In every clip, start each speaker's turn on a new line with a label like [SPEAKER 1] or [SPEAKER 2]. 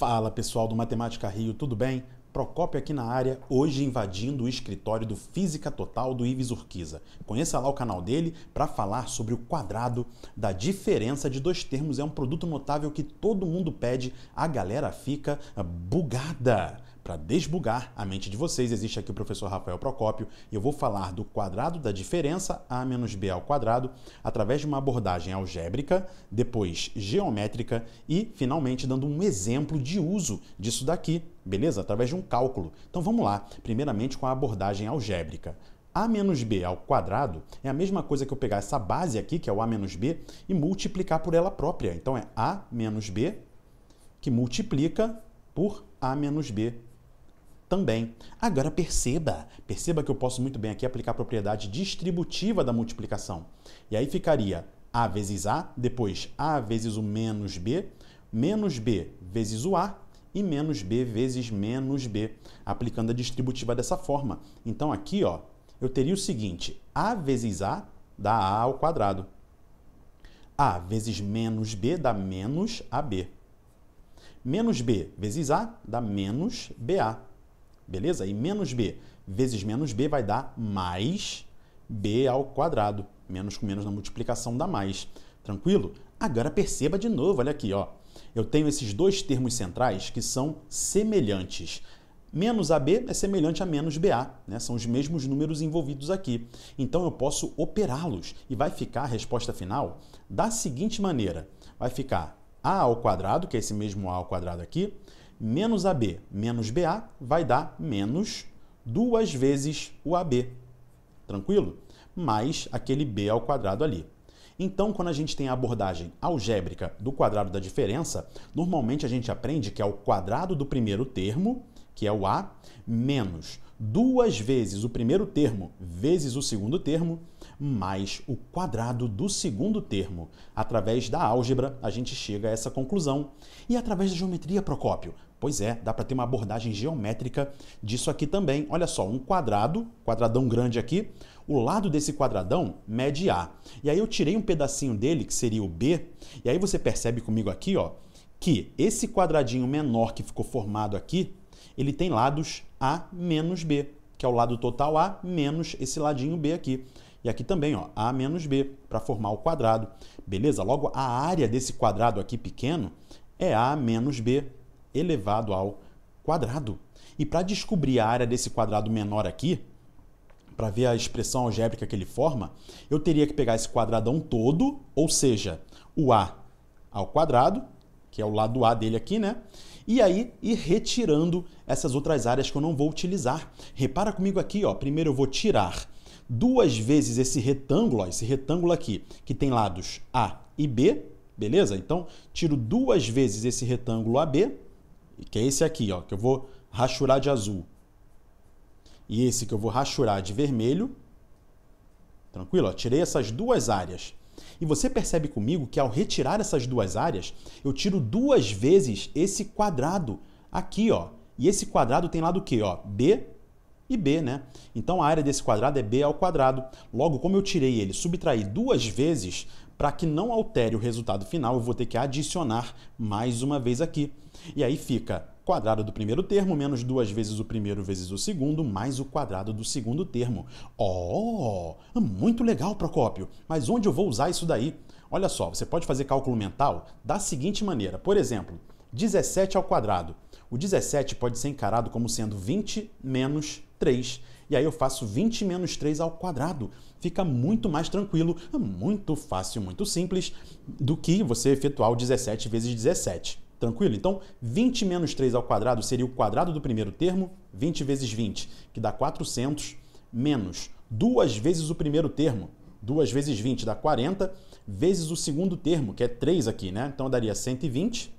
[SPEAKER 1] Fala pessoal do Matemática Rio, tudo bem? Procópio aqui na área, hoje invadindo o escritório do Física Total do Ives Urquiza. Conheça lá o canal dele para falar sobre o quadrado da diferença de dois termos. É um produto notável que todo mundo pede, a galera fica bugada. Para desbugar a mente de vocês, existe aqui o professor Rafael Procópio e eu vou falar do quadrado da diferença a menos b ao quadrado através de uma abordagem algébrica, depois geométrica e finalmente dando um exemplo de uso disso daqui, beleza? Através de um cálculo. Então vamos lá, primeiramente com a abordagem algébrica. A menos b ao quadrado é a mesma coisa que eu pegar essa base aqui, que é o a menos b, e multiplicar por ela própria. Então é a menos b que multiplica por a menos b também. Agora perceba, perceba que eu posso muito bem aqui aplicar a propriedade distributiva da multiplicação. E aí ficaria A vezes A, depois A vezes o menos B, menos B vezes o A e menos B vezes menos B, aplicando a distributiva dessa forma. Então aqui, ó, eu teria o seguinte, A vezes A dá A ao quadrado. A vezes menos B dá menos AB. Menos B vezes A dá menos BA beleza? E menos b vezes menos b vai dar mais b ao quadrado. Menos com menos na multiplicação dá mais. Tranquilo? Agora perceba de novo, olha aqui, ó. Eu tenho esses dois termos centrais que são semelhantes. Menos AB é semelhante a menos BA, né? são os mesmos números envolvidos aqui. Então eu posso operá-los e vai ficar a resposta final da seguinte maneira: vai ficar A ao quadrado, que é esse mesmo A ao quadrado aqui, menos AB menos BA vai dar menos duas vezes o AB. Tranquilo? Mais aquele B ao quadrado ali. Então, quando a gente tem a abordagem algébrica do quadrado da diferença, normalmente a gente aprende que é o quadrado do primeiro termo, que é o A, menos duas vezes o primeiro termo vezes o segundo termo, mais o quadrado do segundo termo. Através da álgebra, a gente chega a essa conclusão. E através da geometria, Procópio? Pois é, dá para ter uma abordagem geométrica disso aqui também. Olha só, um quadrado, quadradão grande aqui, o lado desse quadradão mede A. E aí eu tirei um pedacinho dele, que seria o B, e aí você percebe comigo aqui, ó, que esse quadradinho menor que ficou formado aqui, ele tem lados A menos B, que é o lado total A menos esse ladinho B aqui. E aqui também, ó, A menos B, para formar o quadrado. Beleza? Logo, a área desse quadrado aqui pequeno é A menos B elevado ao quadrado. E para descobrir a área desse quadrado menor aqui, para ver a expressão algébrica que ele forma, eu teria que pegar esse quadradão todo, ou seja, o A ao quadrado, que é o lado A dele aqui, né? E aí ir retirando essas outras áreas que eu não vou utilizar. Repara comigo aqui, ó. Primeiro eu vou tirar duas vezes esse retângulo, ó, esse retângulo aqui, que tem lados A e B, beleza? Então, tiro duas vezes esse retângulo AB, que é esse aqui, ó, que eu vou rachurar de azul. E esse que eu vou rachurar de vermelho. Tranquilo? Ó, tirei essas duas áreas. E você percebe comigo que ao retirar essas duas áreas, eu tiro duas vezes esse quadrado aqui, ó. E esse quadrado tem lado o quê? Ó, B e b, né? Então a área desse quadrado é b ao quadrado. Logo, como eu tirei ele, subtraí duas vezes, para que não altere o resultado final, eu vou ter que adicionar mais uma vez aqui. E aí fica quadrado do primeiro termo menos duas vezes o primeiro vezes o segundo, mais o quadrado do segundo termo. Oh, muito legal, Procópio. Mas onde eu vou usar isso daí? Olha só, você pode fazer cálculo mental da seguinte maneira. Por exemplo, 17 ao quadrado. O 17 pode ser encarado como sendo 20 menos 3. E aí eu faço 20 menos 3 ao quadrado. Fica muito mais tranquilo, muito fácil, muito simples do que você efetuar o 17 vezes 17. Tranquilo? Então, 20 menos 3 ao quadrado seria o quadrado do primeiro termo, 20 vezes 20, que dá 400, menos duas vezes o primeiro termo, 2 vezes 20 dá 40, vezes o segundo termo, que é 3 aqui, né? Então, daria 120,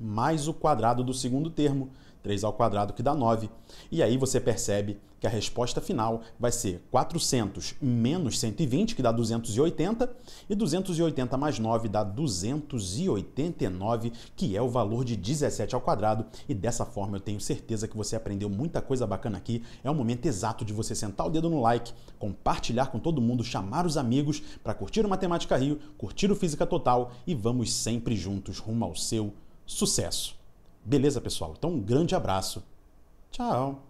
[SPEAKER 1] mais o quadrado do segundo termo, 3 ao quadrado, que dá 9. E aí você percebe que a resposta final vai ser 400 menos 120, que dá 280, e 280 mais 9 dá 289, que é o valor de 17 ao quadrado. E dessa forma eu tenho certeza que você aprendeu muita coisa bacana aqui. É o momento exato de você sentar o dedo no like, compartilhar com todo mundo, chamar os amigos para curtir o Matemática Rio, curtir o Física Total e vamos sempre juntos rumo ao seu sucesso. Beleza, pessoal? Então, um grande abraço. Tchau!